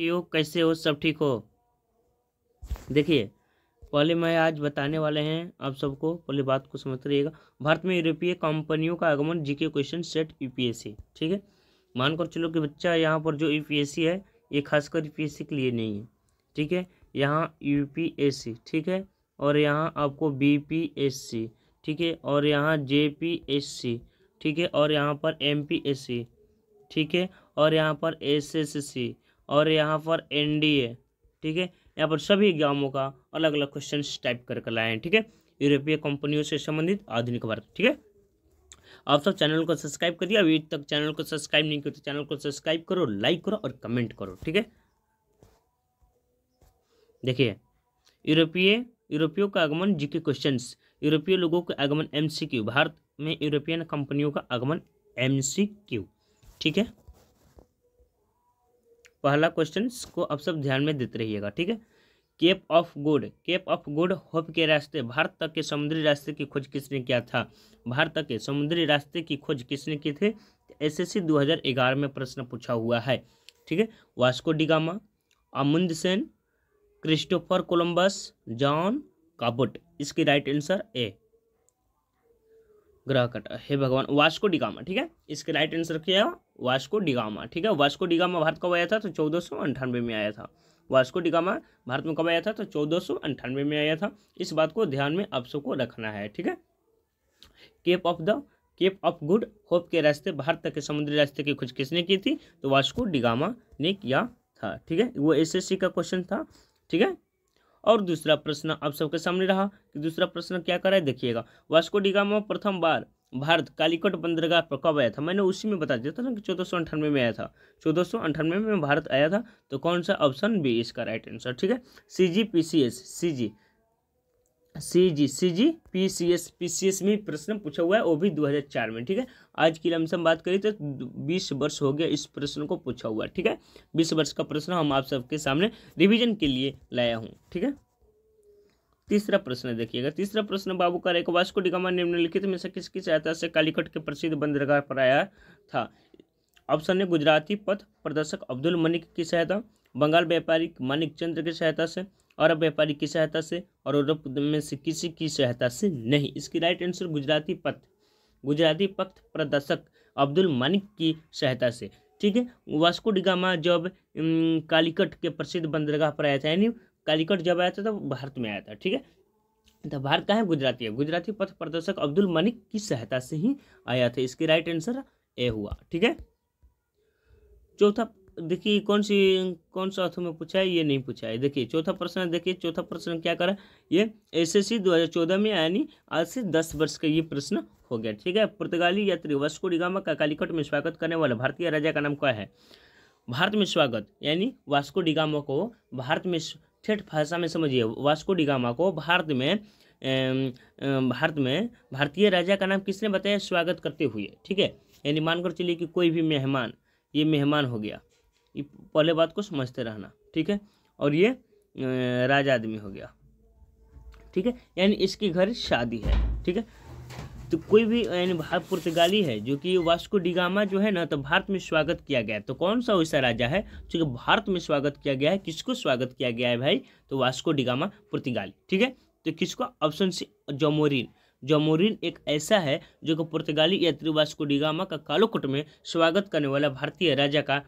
हो कैसे हो सब ठीक हो देखिए पहले मैं आज बताने वाले हैं आप सबको पहले बात को समझ रहिएगा भारत में यूरोपीय कंपनियों का आगमन जीके क्वेश्चन सेट यूपीएससी ठीक है मानकर चलो कि बच्चा यहाँ पर जो यूपीएससी है ये खासकर यूपीएससी के लिए नहीं है ठीक है यहाँ यूपीएससी ठीक है और यहाँ आपको बीपीएससी ठीक है और यहाँ जे ठीक है और यहाँ पर एम ठीक है और यहाँ पर एस और यहाँ पर एनडीए ठीक है यहाँ पर सभी एग्जामों का अलग अलग क्वेश्चन टाइप करके लाए हैं ठीक है यूरोपीय कंपनियों से संबंधित आधुनिक भारत ठीक है आप सब चैनल को सब्सक्राइब कर दिया अभी तक चैनल को सब्सक्राइब नहीं किया तो चैनल को सब्सक्राइब करो लाइक करो और कमेंट करो ठीक है देखिए यूरोपीय यूरोपियों का आगमन जीके क्वेश्चंस यूरोपीय लोगों का आगमन एमसीक्यू भारत में यूरोपियन कंपनियों का आगमन एमसीक्यू ठीक है पहला क्वेश्चन को आप सब ध्यान में देते रहिएगा ठीक है Cape of Good Cape of Good Hope के रास्ते भारत तक के समुद्री रास्ते की खोज किसने किया था भारत तक के समुद्री रास्ते की खोज किसने की थी एस एस में प्रश्न पूछा हुआ है ठीक है Vasco da Gama Amundsen Christopher Columbus John Cabot इसकी राइट आंसर ए ग्रह कट हे भगवान वास्को डिगामा ठीक है इसके राइट आंसर क्या है वास्को डिगामा ठीक है वास्को डिगामा भारत कब आया था तो चौदह सौ अंठानवे में आया था वास्को डिगामा भारत में कब आया था तो चौदह सौ अंठानवे में आया था इस बात को ध्यान में आप सबको रखना है ठीक है Cape of the Cape of Good Hope के रास्ते भारत तक के समुद्री रास्ते की खोज किसने की थी तो वास्को डिगामा ने किया था ठीक है वो एसएससी का क्वेश्चन था ठीक है और दूसरा प्रश्न आप सबके सामने रहा कि दूसरा प्रश्न क्या कराए देखिएगा वास्को डिगामा प्रथम बार भारत कालीकट बंदरगाह पर कब आया था मैंने उसी में बता दिया था ना कि चौदह सौ अंठानवे में आया था चौदह सौ अंठानवे में भारत आया था तो कौन सा ऑप्शन बी इसका राइट आंसर ठीक है C G P C S C G C G C G P C S P C S में प्रश्न पूछा हुआ है वो भी 2004 में ठीक है आज की लमसम बात करें तो 20 वर्ष हो गया इस प्रश्न को पूछा हुआ ठीक है 20 वर्ष का प्रश्न हम आप सबके सामने रिवीजन के लिए लाया हूँ ठीक है तीसरा प्रश्न देखिएगा तीसरा प्रश्न बाबू का एक वास्को डिगामा निम्नलिखित में से किसकी सहायता से कालीकट के प्रसिद्ध बंदरगाह पर आया था ऑप्शन ने गुजराती पथ प्रदर्शक अब्दुल मनिक की सहायता बंगाल व्यापारी मानिक चंद्र की सहायता से अरब व्यापारी की सहायता से और यूरोप में से किसी की सहायता से नहीं इसकी राइट आंसर गुजराती पथ गुजराती पथ प्रदर्शक अब्दुल मानिक की सहायता से ठीक है वास्को डिगामा जब कालीकट के प्रसिद्ध बंदरगाह पर आया था यानी कालीकट जब आया था तो भारत में आया था ठीक है तो भारत का है गुजराती है गुजराती पथ प्रदर्शक अब्दुल मनिक की सहायता से ही आया था इसके राइट आंसर ए हुआ ठीक है चौथा देखिए कौन सी कौन सा ऑथर में पूछा है ये नहीं पूछा है देखिए चौथा प्रश्न देखिए चौथा प्रश्न क्या करा ये एसएससी 2014 में यानी आज से 10 वर्ष का ये प्रश्न हो गया ठीक है पुर्तगाली यात्री वस्को डिगामा का कालीकट में स्वागत करने वाला भारतीय राजा का नाम क्या है भारत में स्वागत यानी वास्को डिगामा को भारत में ठेठ भाषा में समझिए वास्को डिगामा को भारत में भारत में भारतीय राजा का नाम किसने बताया स्वागत करते हुए ठीक है यानी मानकर चलिए कि कोई भी मेहमान ये मेहमान हो गया ये पहले बात को समझते रहना ठीक है और ये राजा आदमी हो गया ठीक है यानी इसके घर शादी है ठीक है तो कोई भी यानी भारत पुर्तगाली है जो कि वास्को डिगामा जो है ना तो भारत में स्वागत किया गया है तो कौन सा वैसा राजा है जो कि भारत में स्वागत किया गया है किसको स्वागत किया गया है भाई तो वास्को डिगामा पुर्तगाली ठीक है तो किसको ऑप्शन सी जोमोरिन जोमोरिन एक ऐसा है जो कि पुर्तगाली यात्री वास्को डिगामा का कालोकुट में स्वागत करने वाला भारतीय राजा का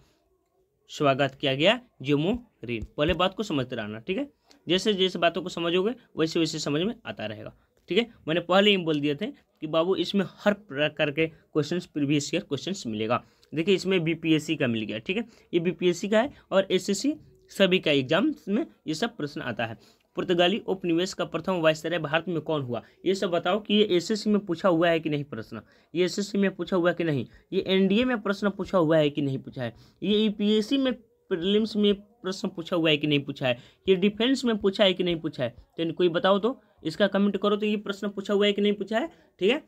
स्वागत किया गया रीन पहले बात को समझते रहना ठीक है जैसे जैसे बातों को समझोगे वैसे वैसे समझ में आता रहेगा ठीक है मैंने पहले ही बोल दिए थे कि बाबू इसमें हर प्रकार के क्वेश्चन प्रीवियस ईयर क्वेश्चन मिलेगा देखिए इसमें बीपीएससी का मिल गया ठीक है ये बीपीएससी का है और एसएससी सभी का एग्जाम में ये सब प्रश्न आता है पुर्तगाली उपनिवेश का प्रथम वायसराय भारत में कौन हुआ ये सब बताओ कि ये एसएससी में पूछा हुआ है कि नहीं प्रश्न ये एसएससी में पूछा हुआ कि नहीं ये एनडीए में प्रश्न पूछा हुआ है कि नहीं पूछा है ये यूपीएससी e में प्रिलिम्स में प्रश्न पूछा हुआ है कि नहीं पूछा है ये डिफेंस में पूछा है कि नहीं पूछा है तो कोई बताओ तो इसका कमेंट करो तो ये प्रश्न पूछा हुआ है कि नहीं पूछा है ठीक है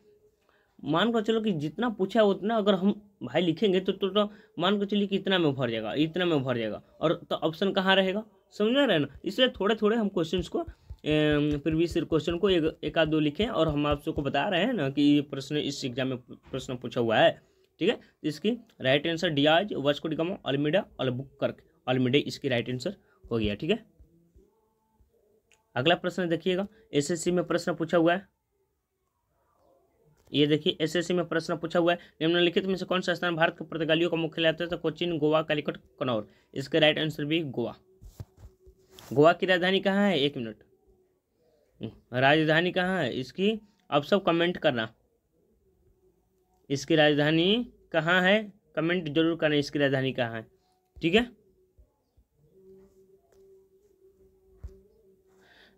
मान कर चलो कि जितना पूछा है उतना अगर हम भाई लिखेंगे तो तो, तो मान कर चलिए कि इतना में भर जाएगा इतना में भर जाएगा और तो ऑप्शन कहाँ रहेगा समझा रहे ना इसलिए थोड़े थोड़े हम क्वेश्चन को फिर भी सिर्फ क्वेश्चन को एक एक आध दो लिखें और हम आप सबको बता रहे हैं ना कि ये प्रश्न इस एग्जाम में प्रश्न पूछा हुआ है ठीक है इसकी right answer Dias Vasco da Gama Almeida और बुक करके अलमीडे इसकी राइट आंसर हो गया ठीक है अगला प्रश्न देखिएगा एस में प्रश्न पूछा हुआ है ये देखिए एसएससी में प्रश्न पूछा हुआ है निम्नलिखित में से कौन सा स्थान भारत के पुर्तगालियों का मुख्यालय है तो कोचिन गोवा कैलिकट कनौर इसका राइट आंसर भी गोवा गोवा की राजधानी कहाँ है एक मिनट हम्म, राजधानी कहाँ है इसकी अब सब कमेंट करना इसकी राजधानी कहाँ है कमेंट जरूर करना इसकी राजधानी कहाँ है ठीक है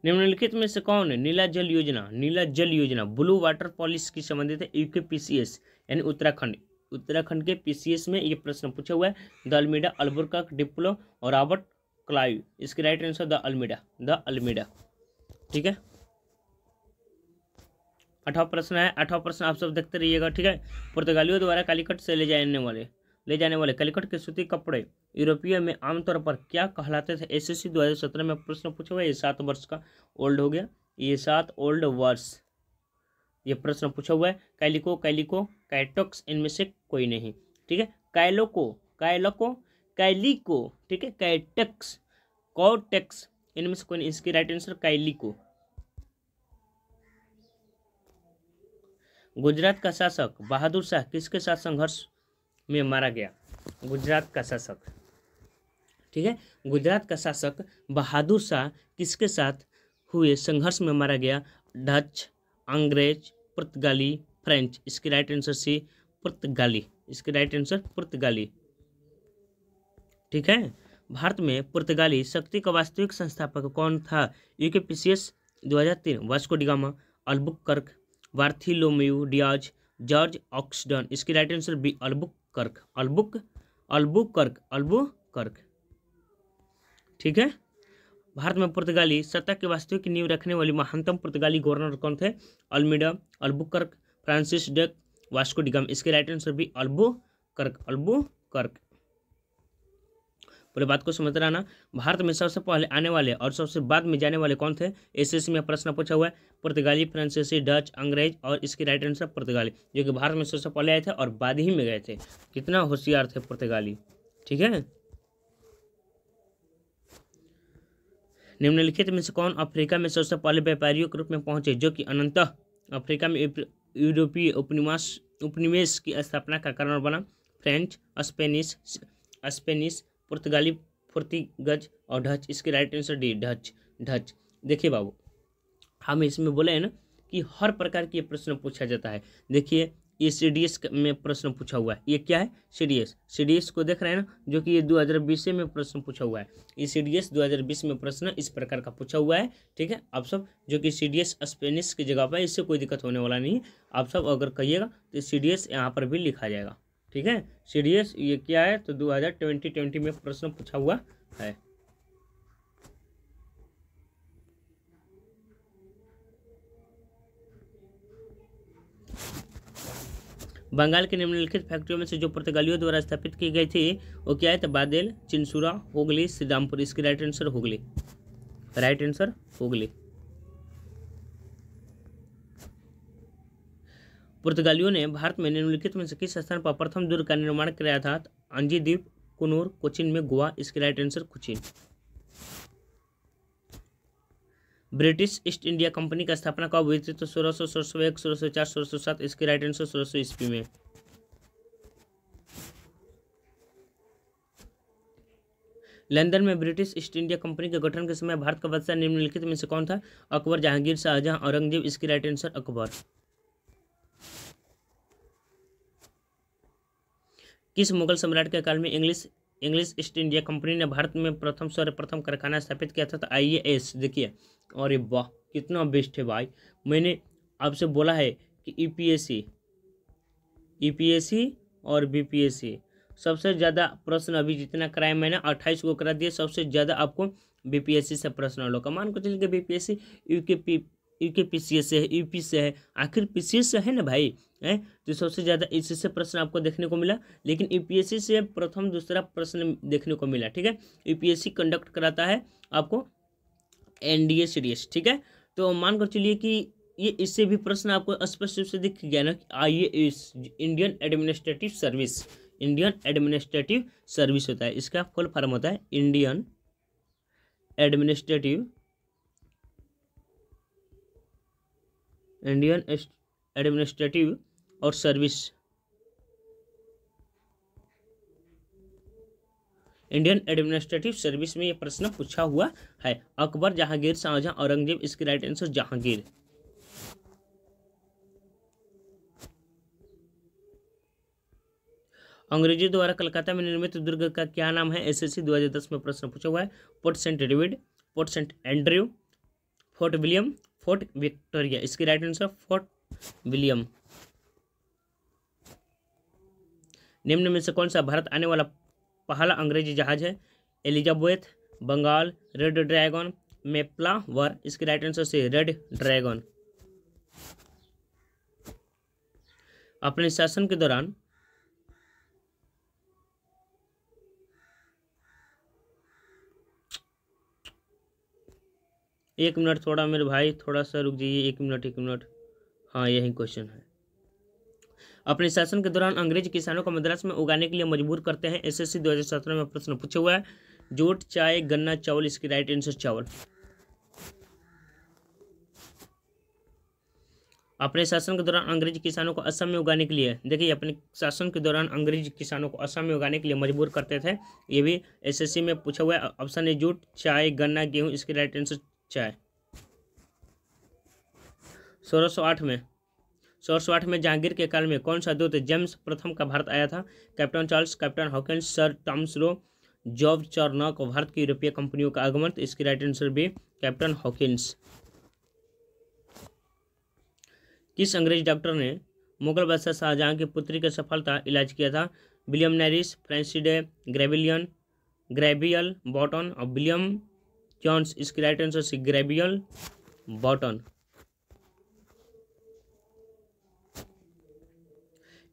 निम्नलिखित में से कौन है नीला जल योजना नीला जल योजना ब्लू वाटर पॉलिसी की संबंधित है यूके पीसीएस यानी उत्तराखंड उत्तराखंड के पीसीएस में ये प्रश्न पूछा हुआ है दलमीडा अलबुर्का डिप्लो और रॉबर्ट क्लाइव इसके right answer de Almeida de Almeida ठीक है आठवां प्रश्न है आठवां प्रश्न आप सब देखते रहिएगा ठीक है पुर्तगालियों द्वारा कालीकट से ले जाने वाले ले जाने वाले कलिकट के सूती कपड़े यूरोपीय में आमतौर पर क्या कहलाते थे एस एस में प्रश्न पूछा हुआ ये सात वर्ष का ओल्ड हो गया ये सात ओल्ड वर्ष ये प्रश्न पूछा हुआ है कैलिको कैलिको कैटोक्स इनमें से कोई नहीं ठीक है कैलोको कैलोको कैलिको ठीक है कैटेक्स कॉटेक्स इनमें से कोई इसके राइट आंसर कैलिको गुजरात का शासक बहादुर शाह किसके साथ संघर्ष में मारा गया गुजरात का शासक ठीक है गुजरात का शासक बहादुर शाह किसके साथ हुए संघर्ष में मारा गया डच अंग्रेज पुर्तगाली फ्रेंच इसके राइट आंसर सी पुर्तगाली इसके राइट आंसर पुर्तगाली ठीक है भारत में पुर्तगाली शक्ति का वास्तविक संस्थापक कौन था यूके पी सी एस दो हज़ार तीन वास्को डिगामा अल्बुक कर्क वार्थिलोम्यू डियाज जॉर्ज ऑक्सडन इसकी राइट आंसर बी अल्बुक कर्क अल्बुक अल्बू कर्क अल्बु कर्क ठीक है भारत में पुर्तगाली सत्ता के वास्तविक की नींव रखने वाली महानतम पुर्तगाली गवर्नर कौन थे अल्बुक अल्बुकर्क फ्रांसिस डेक वास्को डिगाम इसके राइट आंसर भी अल्बो कर्क अल्बो कर्क पूरे बात को समझते रहना भारत में सबसे पहले आने वाले और सबसे बाद में जाने वाले कौन थे ऐसे में प्रश्न पूछा हुआ है पुर्तगाली फ्रांसीसी डच अंग्रेज और इसके राइट आंसर पुर्तगाली जो कि भारत में सबसे पहले आए थे और बाद ही में गए थे कितना होशियार थे पुर्तगाली ठीक है निम्नलिखित में से कौन अफ्रीका में सबसे पहले व्यापारियों के रूप में पहुंचे जो कि अनंत अफ्रीका में यूरोपीय उपनिवास उपनिवेश की स्थापना का कारण बना फ्रेंच स्पेनिश स्पेनिश पुर्तगाली फुर्तीगज और ढच इसके right answer D Dutch Dutch देखिए बाबू हम इसमें बोले हैं ना कि हर प्रकार के प्रश्न पूछा जाता है देखिए ये सी में प्रश्न पूछा हुआ है ये क्या है सी डी को देख रहे हैं ना जो कि ये 2020 में प्रश्न पूछा हुआ है ये सी 2020 में प्रश्न इस प्रकार का पूछा हुआ है ठीक है आप सब जो कि सी स्पेनिश की जगह पर इससे कोई दिक्कत होने वाला नहीं है आप सब अगर कहिएगा तो सीडीएस यहाँ पर भी लिखा जाएगा ठीक है सी ये क्या है तो 2020-20 में प्रश्न पूछा हुआ है बंगाल के निम्नलिखित फैक्ट्रियों में से जो पुर्तगालियों द्वारा स्थापित की गई थी वो क्या है तो बादल चिंसुरा होगली श्रीरामपुर इसकी right answer Hooghly right answer Hooghly पुर्तगालियों ने भारत में निम्नलिखित में से किस स्थान पर प्रथम दुर्ग का निर्माण कराया था अंजी द्वीप कुनूर कोचिन में गोवा इसके right answer Cochin British East India Company का स्थापना कब हुई थी तो सोलह सौ सोलह सौ एक सोलह सौ चार सोलह सौ सात इसके राइट आंसर सोलह सौ ईस्वी में लंदन में ब्रिटिश ईस्ट इंडिया कंपनी के गठन के समय भारत का बादशाह निम्नलिखित में से कौन था अकबर जहांगीर शाहजहां औरंगजेब इसके राइट आंसर अकबर किस मुगल सम्राट के काल में English English East India Company ने भारत में प्रथम सर्वप्रथम कारखाना स्थापित किया था तो आई एस देखिए और ये वाह कितना बेस्ट है भाई मैंने आपसे बोला है कि E P S C E P S C और बी पी एस सी सबसे ज़्यादा प्रश्न अभी जितना कराया मैंने अट्ठाईस को करा दिया सबसे ज़्यादा आपको बीपीएससी से प्रश्न लोग मान को चलिए B BPSC UK U K P C S से है यूपी से है आखिर पी सी एस से है ना भाई है तो सबसे ज़्यादा इसी से प्रश्न आपको देखने को मिला लेकिन यूपीएससी से प्रथम दूसरा प्रश्न देखने को मिला ठीक है यूपीएससी कंडक्ट कराता है आपको एनडीए एस ठीक है तो मानकर चलिए कि ये इससे भी प्रश्न आपको स्पष्ट रूप से दिख गया ना कि I S Indian Administrative Service Indian Administrative Service होता है इसका फुल फॉर्म होता है इंडियन एडमिनिस्ट्रेटिव इंडियन एडमिनिस्ट्रेटिव और सर्विस इंडियन एडमिनिस्ट्रेटिव सर्विस में यह प्रश्न पूछा हुआ है अकबर जहांगीर शाहजहां औरंगजेब इसके राइट आंसर जहांगीर अंग्रेजी द्वारा कलकत्ता में निर्मित दुर्ग का क्या नाम है एसएससी 2010 में प्रश्न पूछा हुआ है Port Saint David Port Saint Andrew Fort William Fort Victoria इसकी राइट आंसर फोर्ट विलियम निम्न में से कौन सा भारत आने वाला पहला अंग्रेजी जहाज है Elizabeth Bengal Red Dragon Mayflower इसके राइट आंसर से रेड ड्रैगन अपने शासन के दौरान एक मिनट थोड़ा मेरे भाई थोड़ा सा रुक जाइए एक मिनट एक मिनट हाँ यही क्वेश्चन है अपने शासन के दौरान अंग्रेज किसानों को मद्रास में उगाने के लिए मजबूर करते हैं एसएससी 2017 में प्रश्न पूछा हुआ है जूट चाय गन्ना चावल इसकी राइट आंसर चावल अपने शासन के दौरान अंग्रेज किसानों को असम में उगाने के लिए देखिए अपने शासन के दौरान अंग्रेज किसानों को असम में उगाने के लिए मजबूर करते थे ये भी एसएससी में पूछा हुआ है ऑप्शन ए जूट चाय गन्ना गेहूं इसके राइट आंसर चाय सोलह सौ आठ में सोलह सौ आठ में जहांगीर के काल में कौन सा दूत जेम्स प्रथम का भारत आया था Captain Charles Captain Hawkins Sir Thomas Roe Job Charnock Bharat की यूरोपीय कंपनियों का आगमन इसके राइट आंसर भी कैप्टन हॉकिंस किस अंग्रेज डॉक्टर ने मुगल बादशाह शाहजहां की पुत्री का सफलता इलाज किया था विलियम नैरिस फ्रेंसिडे ग्रेविलियन ग्रेबियल बॉटन और विलियम chance इसके राइट आंसर से Gabriel Boughton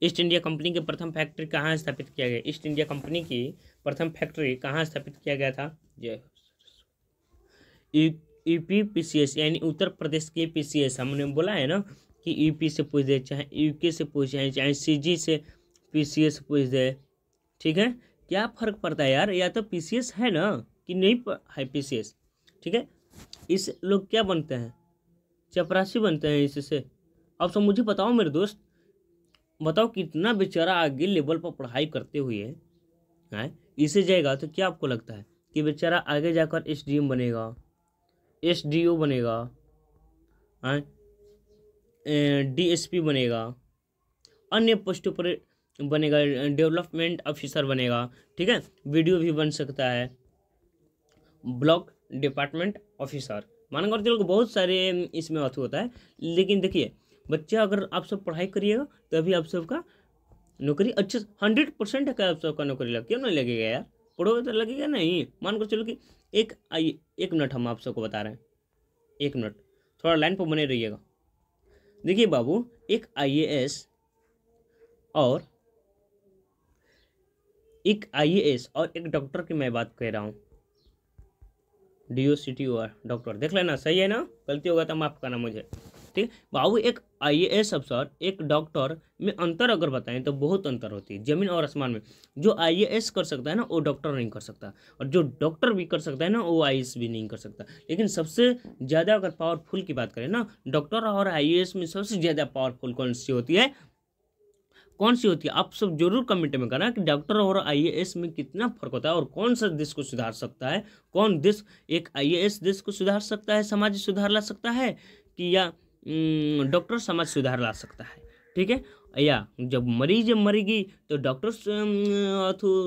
East India Company की प्रथम फैक्ट्री कहाँ स्थापित किया गया ईस्ट इंडिया कंपनी की प्रथम फैक्ट्री कहाँ स्थापित किया गया था पी यूपी पीसीएस यानी उत्तर प्रदेश के पीसीएस हमने बोला है ना कि यूपी e से पूछ दे चाहे यूके से पूछ जाए चाहे सीजी से पीसीएस पूछ दे ठीक है क्या फ़र्क पड़ता है यार या तो पीसीएस है ना कि नहीं हाइपीसीएस ठीक है इस लोग क्या बनते हैं चपरासी बनते हैं इससे अब तो मुझे बताओ मेरे दोस्त बताओ कितना बेचारा आगे लेवल पर पढ़ाई करते हुए है इसे जाएगा तो क्या आपको लगता है कि बेचारा आगे जाकर एस डी एम बनेगा एस डी ओ बनेगा डी एस पी बनेगा अन्य पोस्टों पर बनेगा डेवलपमेंट ऑफिसर बनेगा ठीक है वीडियो भी बन सकता है ब्लॉक डिपार्टमेंट ऑफिसर मानकर चलो बहुत सारे इसमें अथु होता है लेकिन देखिए बच्चा अगर आप सब पढ़ाई करिएगा तभी आप सबका नौकरी अच्छे हंड्रेड परसेंट है आप सबका नौकरी लग क्यों नहीं लगेगा यार पढ़ोगे तो लगेगा नहीं मान कर चलो कि एक आइए एक मिनट हम आप सबको बता रहे हैं एक मिनट थोड़ा लाइन पर बने रहिएगा देखिए बाबू एक आई और एक आई और एक डॉक्टर की मैं बात कह रहा हूँ D U C T O R doctor देख लेना सही है ना गलती होगा तो माफ़ करना मुझे ठीक बाबू एक आई एस अफसर एक डॉक्टर में अंतर अगर बताएं तो बहुत अंतर होती है जमीन और आसमान में जो आई कर सकता है ना वो डॉक्टर नहीं कर सकता और जो डॉक्टर भी कर सकता है ना वो आई भी नहीं कर सकता लेकिन सबसे ज़्यादा अगर पावरफुल की बात करें ना डॉक्टर और आई में सबसे ज़्यादा पावरफुल कौन सी होती है कौन सी होती है आप सब जरूर कमेंट में करना कि डॉक्टर और आईएएस में कितना फर्क होता है और कौन सा देश को सुधार सकता है कौन देश एक आईएएस देश को सुधार सकता है समाज सुधार ला सकता है कि या डॉक्टर समाज सुधार ला सकता है ठीक है या जब मरीज मरेगी तो डॉक्टर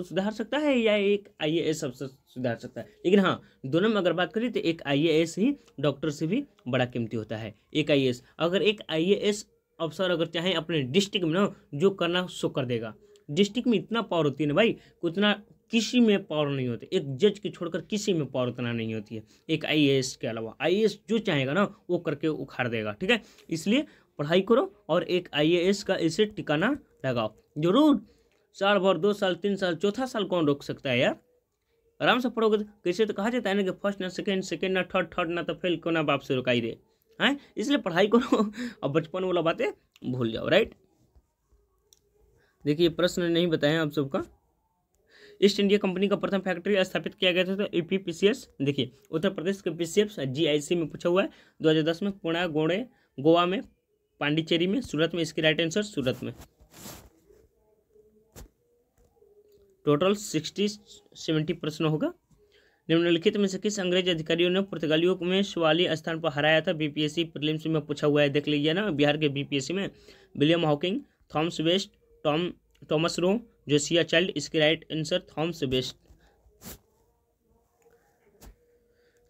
सुधार सकता है या एक एस अफसर सुधार सकता है लेकिन हाँ दोनों में अगर बात करें तो एक एस ही डॉक्टर से भी बड़ा कीमती होता है एक एस अगर एक एस अफसर अगर चाहें अपने डिस्ट्रिक्ट में ना जो करना सो कर देगा डिस्ट्रिक्ट में इतना पावर होती है ना भाई उतना किसी में पावर नहीं होती एक जज की छोड़कर किसी में पावर उतना नहीं होती है एक आई के अलावा आई जो चाहेगा ना वो करके उखाड़ देगा ठीक है इसलिए पढ़ाई करो और एक आई का ऐसे ठिकाना लगाओ जरूर साल भर दो साल तीन साल चौथा साल कौन रोक सकता है यार आराम से पढ़ोगे तो, कैसे तो कहा जाता है ना कि फर्स्ट ना सेकेंड सेकेंड ना थर्ड थर्ड ना तो फेल को ना बाप से रुकाई दे हैं इसलिए पढ़ाई करो और बचपन वाला बातें भूल जाओ राइट देखिए प्रश्न नहीं बताया आप सबका ईस्ट इंडिया कंपनी का प्रथम फैक्ट्री स्थापित किया गया था तो ए e देखिए उत्तर प्रदेश के पी जीआईसी में पूछा हुआ है 2010 में पुणे गोड़े गोवा में पांडिचेरी में सूरत में इसकी राइट आंसर सूरत में टोटल सिक्सटी सेवेंटी प्रश्न होगा निम्नलिखित में से किस अंग्रेज अधिकारियों ने पुर्तगालियों में सवाली स्थान पर हराया था बीपीएससी प्रीलिम्स में पूछा हुआ है देख लीजिए ना बिहार के बीपीएससी में William Hawkins Thomas Best Tom Thomas Roe Josiah Child इसके राइट आंसर थॉम्स वेस्ट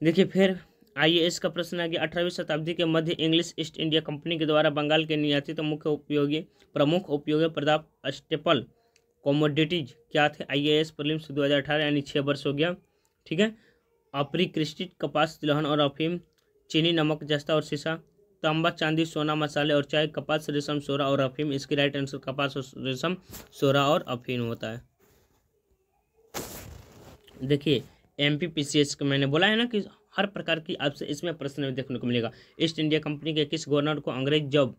देखिए फिर आईएएस का प्रश्न आ गया अठारहवीं शताब्दी के मध्य इंग्लिश ईस्ट इंडिया कंपनी के द्वारा बंगाल के निर्यातित तो मुख्य उपयोगी प्रमुख उपयोगी प्रताप स्टेपल कॉमोडिटीज क्या थे आईएएस प्रीलिम्स अठारह यानी छः वर्ष हो गया ठीक है अपरिकृष्टित कपास तिलहन और अफीम चीनी नमक जस्ता और शीशा तांबा चांदी सोना मसाले और चाय कपास रेशम सोरा और अफीम इसके राइट आंसर कपास और रेशम सोरा और अफीम होता है देखिए M P P C S मैंने बोला है ना कि हर प्रकार की आपसे इसमें प्रश्न देखने को मिलेगा ईस्ट इंडिया कंपनी के किस गवर्नर को अंग्रेज जब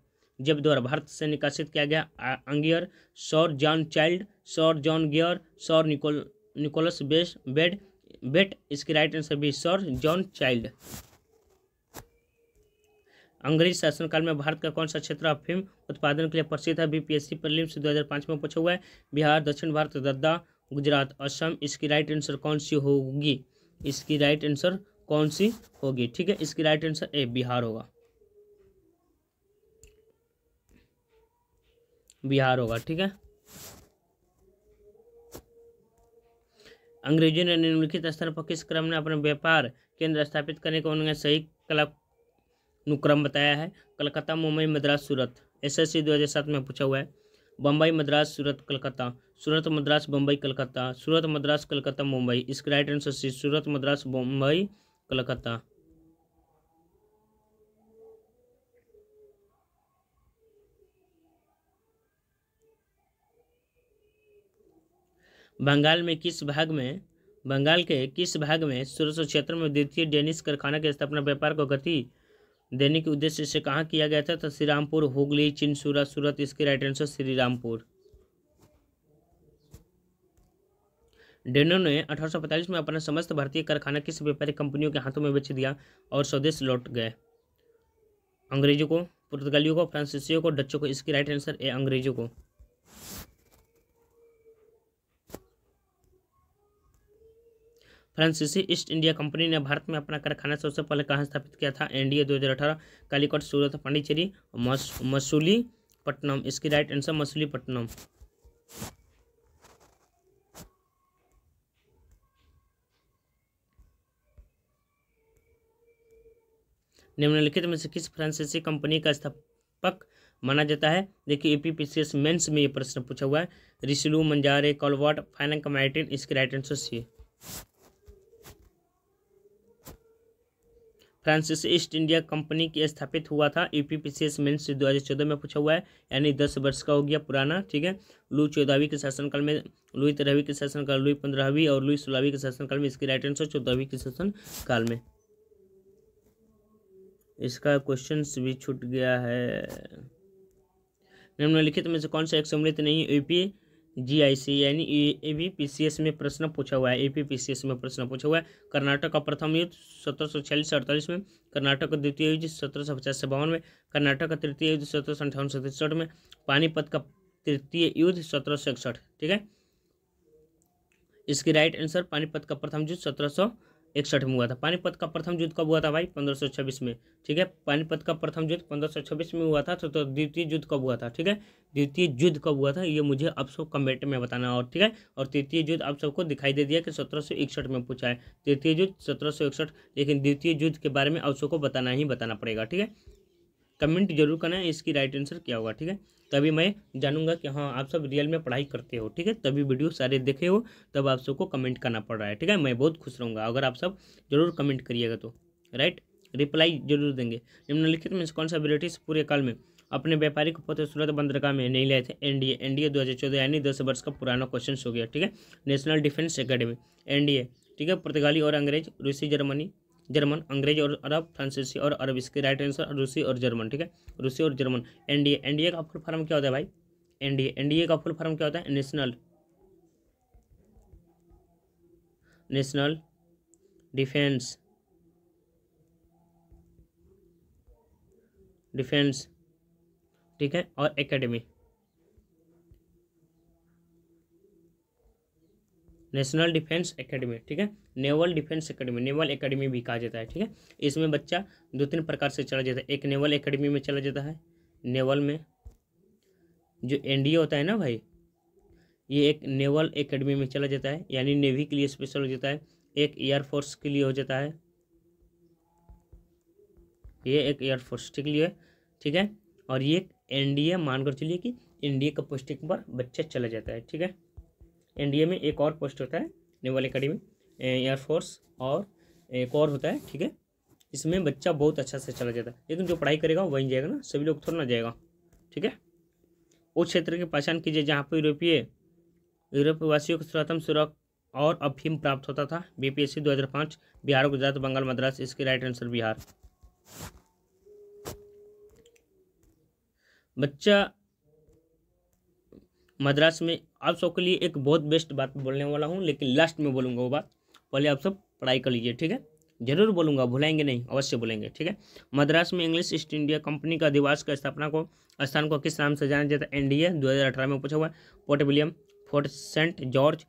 जब द्वारा भारत से निकासित किया गया Aungier Sir John Child Sir John Gayer सौर निकोल निकोलस बेस बेड बेट इसके राइट आंसर भी सर जॉन चाइल्ड अंग्रेज शासनकाल में भारत का कौन सा क्षेत्र अफीम उत्पादन के लिए प्रसिद्ध है बीपीएससी प्रीलिम्स 2005 में पूछा हुआ है बिहार दक्षिण भारत दद्दा गुजरात असम इसकी राइट आंसर कौन सी होगी इसकी राइट आंसर कौन सी होगी ठीक है इसकी राइट आंसर ए बिहार होगा बिहार होगा ठीक है अंग्रेजों ने निम्नलिखित स्तर पर किस क्रम में अपने व्यापार केंद्र स्थापित करने को उन्होंने सही कला अनुक्रम बताया है कलकत्ता मुंबई मद्रास सूरत एसएससी 2007 में पूछा हुआ है बम्बई मद्रास सूरत कलकत्ता सूरत मद्रास बम्बई कलकत्ता सूरत मद्रास कलकत्ता मुंबई इसके right answer C Surat Madras Bombay Calcutta Bengal में किस भाग में बंगाल के किस भाग में सोलह क्षेत्र में द्वितीय डेनिस कारखाना की स्थापना व्यापार को गति देने के उद्देश्य से कहाँ किया गया था तो श्रीरामपुर हुगली चिनसूरा सूरत इसके राइट आंसर श्रीरामपुर डेनो ने 1845 में अपना समस्त भारतीय कारखाना किस व्यापारिक कंपनियों के हाथों में बेच दिया और स्वदेश लौट गए अंग्रेजों को पुर्तगालियों को फ्रांसीसियों को डचों को इसकी राइट आंसर ए अंग्रेजों को फ्रांसीसी ईस्ट इंडिया कंपनी ने भारत में अपना कारखाना सबसे पहले कहाँ स्थापित किया था एनडीए 2018 कालीकट सूरत पांडिचेरी मसूली पटनम इसकी राइट आंसर मसूली पटनम निम्नलिखित में से किस फ्रांसीसी कंपनी का स्थापक माना जाता है देखिए यूपीपीसीएस मेंस में ये प्रश्न पूछा हुआ है रिसलू मंजारे कॉलवर्ट फाइनक मार्टिन इसके राइट आंसर सी फ्रांसिस ईस्ट इंडिया कंपनी की स्थापित हुआ था U P P C S में पूछा हुआ है यानी दस वर्ष का हो गया पुराना ठीक है लुई चौदहवीं के शासनकाल में लुई तेरहवीं के शासनकाल लुई पंद्रहवीं और लुई सोलहवीं के शासनकाल में इसकी राइट आंसर चौदहवीं के शासनकाल में इसका क्वेश्चन भी छूट गया है निम्नलिखित में से कौन सा एक सम्मिलित नहीं यूपी जीआईसी यानी ए एबीपीसीएस में प्रश्न पूछा हुआ है ए एपीपीसीएस में प्रश्न पूछा हुआ है कर्नाटक का प्रथम युद्ध सत्रह सौ छियालीस अड़तालीस में कर्नाटक का द्वितीय युद्ध सत्रह सौ पचास सत्तावन में कर्नाटक का तृतीय युद्ध सत्रह सौ अंठावन सौ तिरसठ में पानीपत का तृतीय युद्ध सत्रह सौ इकसठ ठीक है इसकी राइट आंसर पानीपत का प्रथम युद्ध सत्रह सौ इकसठ में हुआ था पानीपत का प्रथम युद्ध कब हुआ था भाई पंद्रह सौ छब्बीस में ठीक है पानीपत का प्रथम युद्ध पंद्रह सौ छब्बीस में हुआ था तो, तो द्वितीय युद्ध कब हुआ था ठीक है द्वितीय युद्ध कब हुआ था ये मुझे आप सब कमेंट में बताना और ठीक है और तृतीय युद्ध आप सबको दिखाई दे दिया कि सत्रह में पूछा है तृतीय युद्ध सत्रह लेकिन द्वितीय युद्ध के बारे में आप सबको बताना ही बताना पड़ेगा ठीक है कमेंट जरूर करना है इसकी राइट आंसर क्या होगा ठीक है तभी मैं जानूंगा कि हाँ आप सब रियल में पढ़ाई करते हो ठीक है तभी वीडियो सारे देखे हो तब आप सबको कमेंट करना पड़ रहा है ठीक है मैं बहुत खुश रहूँगा अगर आप सब जरूर कमेंट करिएगा तो राइट रिप्लाई जरूर देंगे निम्नलिखित में कौन सा ब्रिटिश पूरे काल में अपने व्यापारी को सूरत बंदरगाह में नहीं लाए थे एनडीए एनडीए 2014 यानी दस वर्ष का पुराना क्वेश्चन हो गया ठीक है नेशनल डिफेंस अकेडमी एनडीए ठीक है पुर्तगाली और अंग्रेज रूसी जर्मनी जर्मन अंग्रेज और अरब फ्रांसीसी और अरब इसके राइट आंसर रूसी और जर्मन ठीक है रूसी और जर्मन एनडीए एनडीए का फुल फॉर्म क्या होता है भाई एनडीए एनडीए का फुल फॉर्म क्या होता है नेशनल नेशनल डिफेंस डिफेंस ठीक है और एकेडमी नेशनल डिफेंस एकेडमी ठीक है naval defence academy naval academy भी कहा जाता है ठीक है इसमें बच्चा दो तीन प्रकार से चला जाता है एक नेवल एकेडमी में चला जाता है नेवल में जो एनडीए होता है ना भाई ये एक नेवल एकेडमी में चला जाता है यानी नेवी के लिए स्पेशल हो जाता है एक एयरफोर्स के लिए हो जाता है ये एक एयरफोर्स के लिए ठीक है और ये एनडीए मानकर चलिए कि एनडीए का पोस्टिंग पर बच्चा चला जाता है ठीक है एनडीए में एक और पोस्ट होता है नेवल अकेडमी एयरफोर्स और एक और होता है ठीक है इसमें बच्चा बहुत अच्छा से चला जाता है लेकिन जो पढ़ाई करेगा वहीं जाएगा ना सभी लोग थोड़ा ना जाएगा ठीक है उस क्षेत्र की पहचान कीजिए जहाँ पर यूरोपीय यूरोपीय वासियों को सर्वोत्तम सुरक्ष और अफीम प्राप्त होता था बीपीएससी 2005 बिहार गुजरात बंगाल मद्रास इसके राइट आंसर बिहार बच्चा मद्रास में आप सबके लिए एक बहुत बेस्ट बात बोलने वाला हूँ लेकिन लास्ट में बोलूँगा वो बात पहले आप सब पढ़ाई कर लीजिए ठीक है जरूर बोलूँगा भुलाएंगे नहीं अवश्य बोलेंगे ठीक है मद्रास में इंग्लिश ईस्ट इंडिया कंपनी का अधिवास का स्थापना को स्थान को किस नाम से जाना जाता है एनडीए अठारह में पूछा हुआ Port William Fort Saint George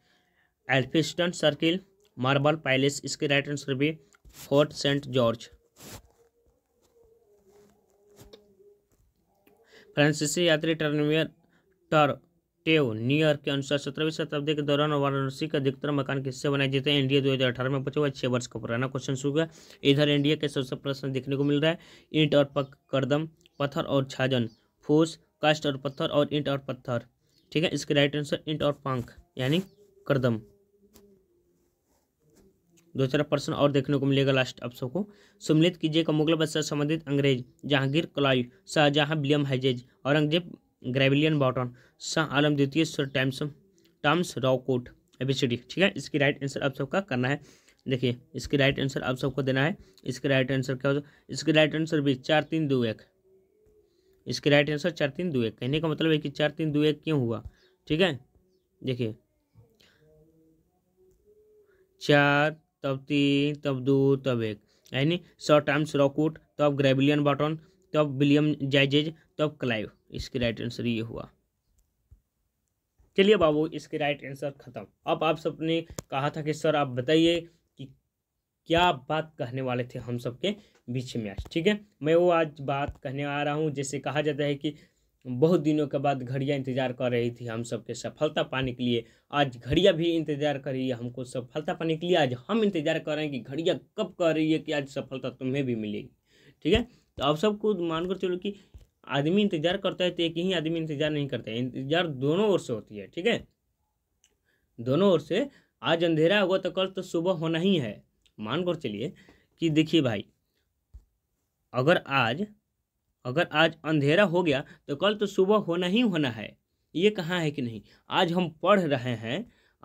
Elphinstone Circle Marble Palace इसके राइट आंसर भी फोर्ट सेंट जॉर्ज फ्रांसीसी यात्री टर्नवियर टर्न टेव नियर के अनुसार सत्रहवीं शताब्दी के दौरान वाराणसी का अधिकतर मकान किससे बनाए जाते हैं एनडीए 2018 में पूछा हुआ छह वर्ष का पुराना क्वेश्चन शुरू हुआ इधर इंडिया के सबसे प्रश्न देखने को मिल रहा है ईंट और पक करदम पत्थर और छाजन फूस कास्ट और पत्थर और ईंट और पत्थर ठीक है इसके राइट आंसर ईंट और पंख यानी करदम दूसरा प्रश्न और देखने को मिलेगा लास्ट आप सबको सम्मिलित कीजिएगा मुगल बादशाह संबंधित अंग्रेज जहांगीर कलाई शाहजहां विलियम हैजेज औरंगजेब ग्रेविलियन बॉटन शाह आलम द्वितीय सर टैम्स टम्स रॉकोट एबीसीडी ठीक है इसकी राइट आंसर आप सबका करना है देखिए इसकी राइट आंसर आप सबको देना है इसके राइट आंसर क्या हो इसके राइट आंसर भी चार तीन दो एक इसके राइट आंसर चार तीन दो एक कहने का मतलब है कि चार तीन दो एक क्यों हुआ ठीक है देखिए चार तब तीन तब दो तब एक यानी सौ टाइम्स रॉकूट तब तो ग्रेविलियन बॉटन तब विलियम तो तब क्लाइव इसके राइट आंसर ये हुआ चलिए बाबू इसके राइट आंसर ख़त्म अब आप सबने कहा था कि सर आप बताइए कि क्या बात कहने वाले थे हम सब के बीच में आज ठीक है मैं वो आज बात कहने आ रहा हूँ जैसे कहा जाता है कि बहुत दिनों के बाद घड़िया इंतजार कर रही थी हम सबके सफलता पाने के लिए आज घड़िया भी इंतजार कर रही है हमको सफलता पाने के लिए आज हम इंतजार कर रहे हैं कि घड़िया कब कर रही है कि आज सफलता तुम्हें भी मिलेगी ठीक है तो आप सबको मानकर चलो कि आदमी इंतजार करता है तो एक ही आदमी इंतजार नहीं करता है इंतजार दोनों ओर से होती है ठीक है दोनों ओर से आज अंधेरा हुआ तो कल तो सुबह होना ही है मानकर चलिए कि देखिए भाई अगर आज अगर आज अंधेरा हो गया तो कल तो सुबह होना ही होना है ये कहाँ है कि नहीं आज हम पढ़ रहे हैं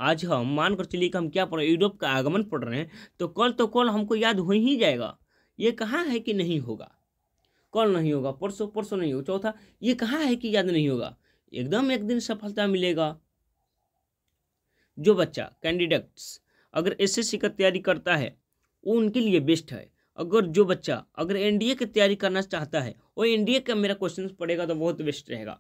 आज हम मान कर चलिए कि हम क्या पढ़ रहे यूरोप का आगमन पढ़ रहे हैं तो कल तो कल हमको याद हो ही जाएगा ये कहाँ है कि नहीं होगा कल नहीं होगा परसों परसों नहीं होगा चौथा ये कहाँ है कि याद नहीं होगा एकदम एक दिन सफलता मिलेगा जो बच्चा कैंडिडेट्स अगर एसएससी का तैयारी करता है वो उनके लिए बेस्ट है अगर जो बच्चा अगर एनडीए की तैयारी करना चाहता है वो एनडीए का मेरा क्वेश्चन पड़ेगा तो बहुत बेस्ट रहेगा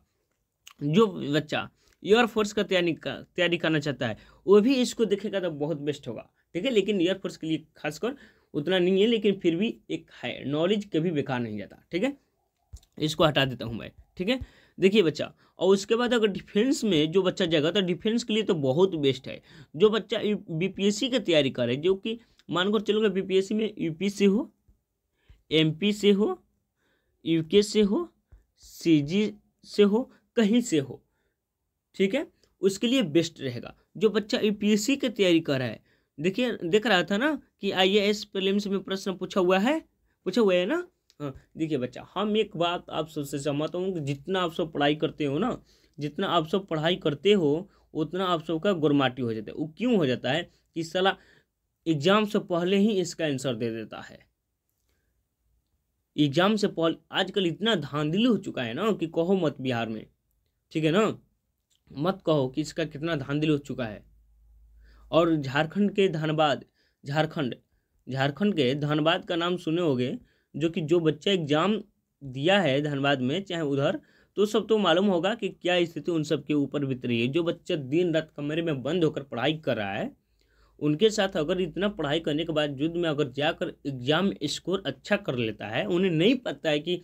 जो बच्चा एयरफोर्स का तैयारी तैयारी करना चाहता है वो भी इसको देखेगा तो बहुत बेस्ट होगा ठीक है लेकिन एयरफोर्स के लिए खासकर उतना नहीं है लेकिन फिर भी एक है नॉलेज कभी बेकार नहीं जाता ठीक है इसको हटा देता हूँ मैं ठीक है देखिए बच्चा और उसके बाद अगर डिफेंस में जो बच्चा जाएगा तो डिफेंस के लिए तो बहुत बेस्ट है जो बच्चा बीपीएससी की तैयारी करे जो कि मानकर चलोगे बीपीएससी में यूपी से हो एमपी से हो यूके से हो सीजी से हो कहीं से हो ठीक है उसके लिए बेस्ट रहेगा जो बच्चा यूपीएससी की तैयारी कर रहा है देखिए देख रहा था ना कि आई एस प्रीलिम्स में प्रश्न पूछा हुआ है पूछा हुआ है ना हाँ देखिए बच्चा हम एक बात आप सबसे सहमत हूँ कि जितना आप सब पढ़ाई करते हो ना जितना आप सब पढ़ाई करते हो उतना आप सबका गुरमाटी हो जाता है वो क्यों हो जाता है कि सलाह एग्जाम से पहले ही इसका आंसर दे देता है एग्जाम से पहले आजकल इतना धांधली हो चुका है ना कि कहो मत बिहार में ठीक है ना मत कहो कि इसका कितना धांधली हो चुका है और झारखंड के धनबाद झारखंड झारखंड के धनबाद का नाम सुने होंगे जो कि जो बच्चा एग्ज़ाम दिया है धनबाद में चाहे उधर तो सब तो मालूम होगा कि क्या स्थिति उन सब के ऊपर बीत रही है जो बच्चा दिन रात कमरे में बंद होकर पढ़ाई कर रहा है उनके साथ अगर इतना पढ़ाई करने के बावजूद में अगर जाकर एग्ज़ाम स्कोर अच्छा कर लेता है उन्हें नहीं पता है कि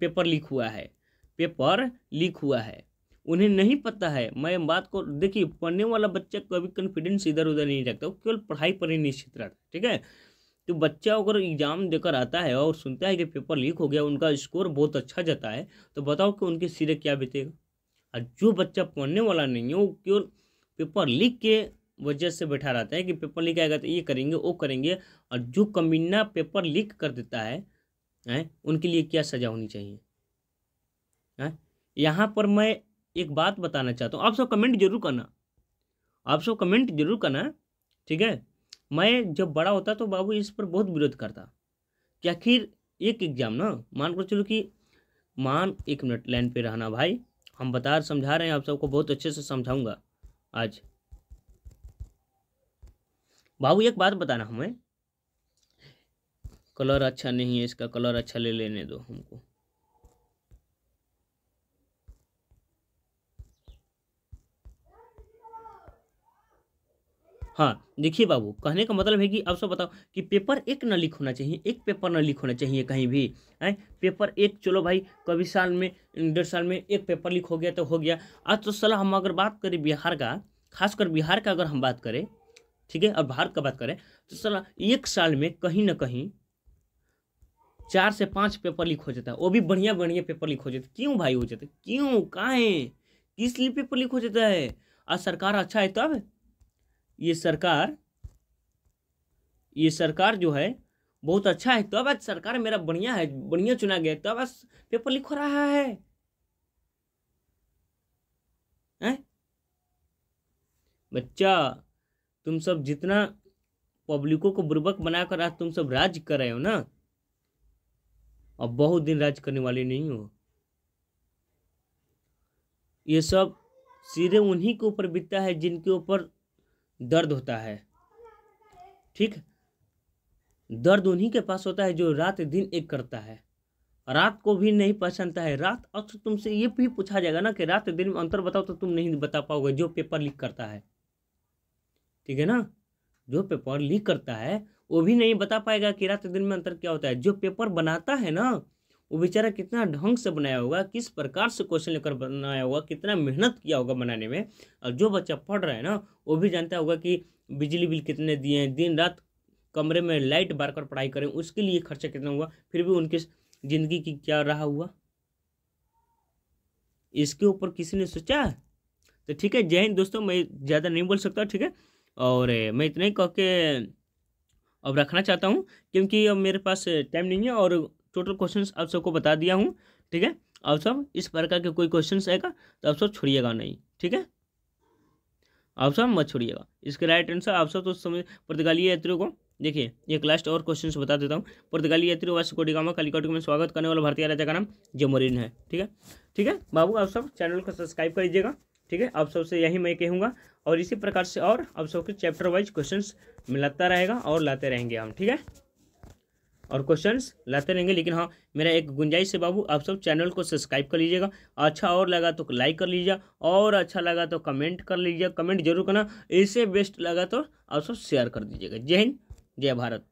पेपर लीक हुआ है पेपर लीक हुआ है उन्हें नहीं पता है मैं बात को देखिए पढ़ने वाला बच्चा कभी कॉन्फिडेंस इधर उधर नहीं रखता वो केवल पढ़ाई पर ही निश्चित रहता है ठीक है तो बच्चा अगर एग्ज़ाम देकर आता है और सुनता है कि पेपर लीक हो गया उनका स्कोर बहुत अच्छा जाता है तो बताओ कि उनके सिरे क्या बीतेगा और जो बच्चा पढ़ने वाला नहीं है वो केवल पेपर लीक के वजह से बैठा रहता है कि पेपर लीक आएगा तो ये करेंगे वो करेंगे और जो कमीना पेपर लीक कर देता है हैं उनके लिए क्या सज़ा होनी चाहिए यहाँ पर मैं एक बात बताना चाहता हूँ आप सब कमेंट जरूर करना आप सब कमेंट जरूर करना ठीक है मैं जब बड़ा होता तो बाबू इस पर बहुत विरोध करता कि आखिर एक एग्ज़ाम ना मान कर चलो कि मान एक मिनट लाइन पे रहना भाई हम बता समझा रहे हैं आप सबको बहुत अच्छे से समझाऊंगा आज बाबू एक बात बताना हमें कलर अच्छा नहीं है इसका कलर अच्छा ले लेने दो हमको हाँ देखिए बाबू कहने का मतलब है कि आप सब बताओ कि पेपर एक न लिख होना चाहिए एक पेपर न लिख होना चाहिए कहीं भी है पेपर एक चलो भाई कभी साल में डेढ़ साल में एक पेपर लिख हो गया तो हो गया आज तो सलाह हम अगर बात करें बिहार का खासकर बिहार का अगर हम बात करें ठीक है और भारत का बात करें तो सलाह एक साल में कहीं ना कहीं चार से पाँच पेपर लिख हो जाता है वो भी बढ़िया बढ़िया पेपर लिख हो जाता क्यों भाई हो जाता क्यों काहे किस लिए पेपर लिख हो जाता है आज सरकार अच्छा है तब तो ये सरकार ये सरकार जो है बहुत अच्छा है तब तो आज सरकार मेरा बढ़िया है बढ़िया चुना गया तब तो आज पेपर लिखो रहा है हैं बच्चा तुम सब जितना पब्लिकों को बुर्बक बनाकर आज तुम सब राज कर रहे हो ना अब बहुत दिन राज करने वाले नहीं हो ये सब सिरे उन्हीं के ऊपर बीतता है जिनके ऊपर दर्द होता है ठीक दर्द उन्हीं के पास होता है जो रात दिन एक करता है रात को भी नहीं पहचानता है रात अक्सर तुमसे ये भी पूछा जाएगा ना कि रात दिन में अंतर बताओ तो तुम नहीं बता पाओगे जो पेपर लीक करता है ठीक है ना जो पेपर लीक करता है वो भी नहीं बता पाएगा कि रात दिन में अंतर क्या होता है जो पेपर बनाता है ना वो बेचारा कितना ढंग से बनाया होगा किस प्रकार से क्वेश्चन लेकर बनाया होगा कितना मेहनत किया होगा बनाने में और जो बच्चा पढ़ रहा है ना वो भी जानता होगा कि बिजली बिल कितने दिए हैं दिन रात कमरे में लाइट बार कर पढ़ाई करें उसके लिए खर्चा कितना हुआ फिर भी उनके ज़िंदगी की क्या रहा हुआ इसके ऊपर किसी ने सोचा तो ठीक है जय हिंद दोस्तों मैं ज़्यादा नहीं बोल सकता ठीक है और मैं इतना ही कह के अब रखना चाहता हूँ क्योंकि अब मेरे पास टाइम नहीं है और टोटल क्वेश्चन आप सबको बता दिया हूँ ठीक है आप सब इस प्रकार के कोई क्वेश्चन आएगा तो आप सब छोड़िएगा नहीं ठीक है आप सब मत छोड़िएगा इसके राइट आंसर आप सब तो समझ पुर्तगाली यात्रियों को देखिए एक लास्ट और क्वेश्चन बता देता हूँ पुर्तगाली यात्रियों वास्तव कोडिगामा कालिकट में स्वागत करने वाला भारतीय राजा का नाम जमोरिन है ठीक है ठीक है बाबू आप सब चैनल को सब्सक्राइब कर दीजिएगा ठीक है आप सबसे यही मैं कहूँगा और इसी प्रकार से और आप सबके चैप्टर वाइज क्वेश्चन मिलाता रहेगा और लाते रहेंगे हम ठीक है और क्वेश्चन लाते रहेंगे लेकिन हाँ मेरा एक गुंजाइश है बाबू आप सब चैनल को सब्सक्राइब कर लीजिएगा अच्छा और लगा तो लाइक कर लीजिएगा और अच्छा लगा तो कमेंट कर लीजिएगा कमेंट जरूर करना इससे बेस्ट लगा तो आप सब शेयर कर दीजिएगा जय हिंद जय भारत